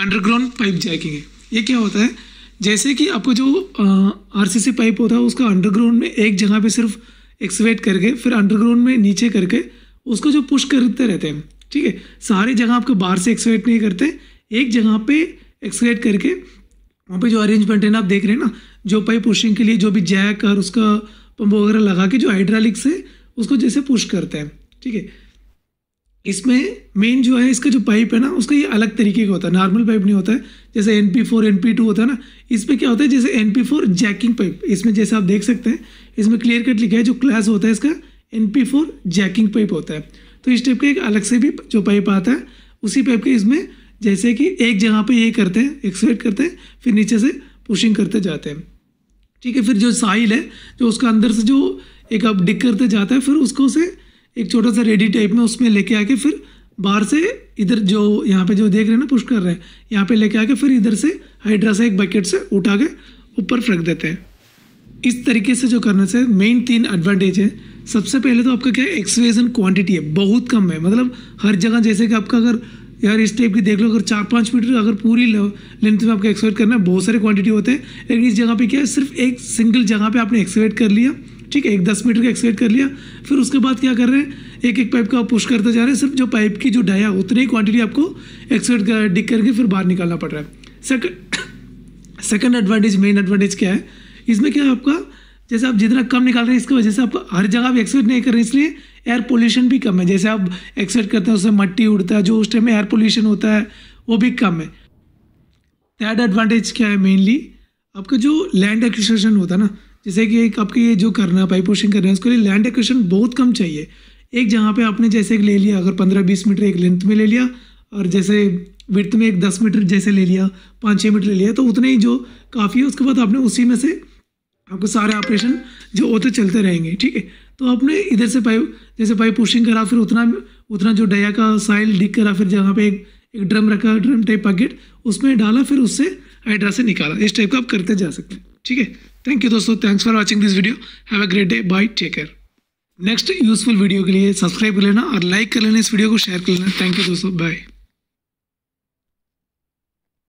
underground pipe jacking है ये क्या होता है जैसे कि आपको जो आरसीसी पाइप होता है उसका अंडरग्राउंड में एक जगह पे सिर्फ एक्सवेट करके फिर अंडरग्राउंड में नीचे करके उसको जो पुश करते रहते हैं ठीक है सारी जगह आपको बाहर से एक्सवेट नहीं करते एक जगह पे एक्सवेट करके वहाँ पे जो अरेंजमेंट है ना आप देख रहे हैं ना जो पाइप पुशिंग के लिए जो भी जैक और उसका पंप वगैरह लगा के जो हाइड्रालिक है उसको जैसे पुश करते हैं ठीक है इसमें मेन जो है इसका जो पाइप है ना उसका ये अलग तरीके का होता है नॉर्मल पाइप नहीं होता है जैसे N P four N P two होता है ना इसमें क्या होता है जैसे N P four jacking pipe इसमें जैसे आप देख सकते हैं इसमें क्लियर कट लिखा है जो क्लास होता है इसका N P four jacking pipe होता है तो इस टाइप का एक अलग से भी जो पाइप आता है उसी पाइप के इसमें जैसे कि एक जगह पर ये करते हैं एक्सवेट करते हैं फिर नीचे से पुशिंग करते जाते हैं ठीक है फिर जो साइल है जो उसका अंदर से जो एक आप डिग करते जाता है फिर उसको उसे एक छोटा सा रेडी टाइप में उसमें लेके आके फिर बाहर से इधर जो यहाँ पे जो देख रहे हैं ना पुश कर रहे हैं यहाँ पे लेके आके फिर इधर से हाइड्रा से एक बकेट से उठा के ऊपर फेंक देते हैं इस तरीके से जो करने से मेन तीन एडवांटेज है सबसे पहले तो आपका क्या है एक्सवेजन क्वान्टिटी है बहुत कम है मतलब हर जगह जैसे कि आपका अगर यार इस टाइप की देख लो अगर चार पाँच मीटर अगर पूरी लेंथ में आपको एक्सवेट करना है बहुत सारे क्वांटिटी होते हैं लेकिन इस जगह पे क्या है सिर्फ एक सिंगल जगह पे आपने एक्सवेट कर लिया ठीक है एक दस मीटर का एक्सकेट कर लिया फिर उसके बाद क्या कर रहे हैं एक एक पाइप का पुश करते जा रहे हैं सिर्फ जो पाइप की जो डाया उतनी ही क्वांटिटी आपको एक्सकेट कर डिक करके फिर बाहर निकालना पड़ रहा है second second advantage main advantage क्या है इसमें क्या है आपका जैसे आप जितना कम निकाल रहे हैं इसकी वजह से आप हर जगह आप एक्सकेट नहीं कर रहे इसलिए एयर पोल्यूशन भी कम है जैसे आप एक्सकेट करते हैं उससे मट्टी उड़ता है जो उस टाइम में एयर पोल्यूशन होता है वो भी कम है थर्ड एडवांटेज क्या है मेनली आपका जो लैंड एक्सेशन होता है ना जैसे कि एक आपके ये जो करना है पाइप वॉशिंग करना है उसके लिए लैंड एक्वेशन बहुत कम चाहिए एक जहाँ पे आपने जैसे ले लिया अगर पंद्रह बीस मीटर एक लेंथ में ले लिया और जैसे विथ में एक दस मीटर जैसे ले लिया पाँच छः मीटर ले लिया तो उतने ही जो काफ़ी है उसके बाद आपने उसी में से आपको सारे ऑपरेशन जो होते चलते रहेंगे ठीक है तो आपने इधर से पाइप जैसे पाइप पुशिंग करा फिर उतना उतना जो डया का साइल डिग करा फिर जहाँ पे एक एक ड्रम रखा ड्रम टाइप पैकेट उसमें डाला फिर उससे हाइड्रा से निकाला इस टाइप का आप करते जा सकते हैं ठीक है थैंक यू दोस्तों thanks for watching this video have a great day bye take care next useful video के लिए सब्सक्राइब कर लेना और लाइक कर लेना इस वीडियो को शेयर कर लेना थैंक यू दोस्तों बाय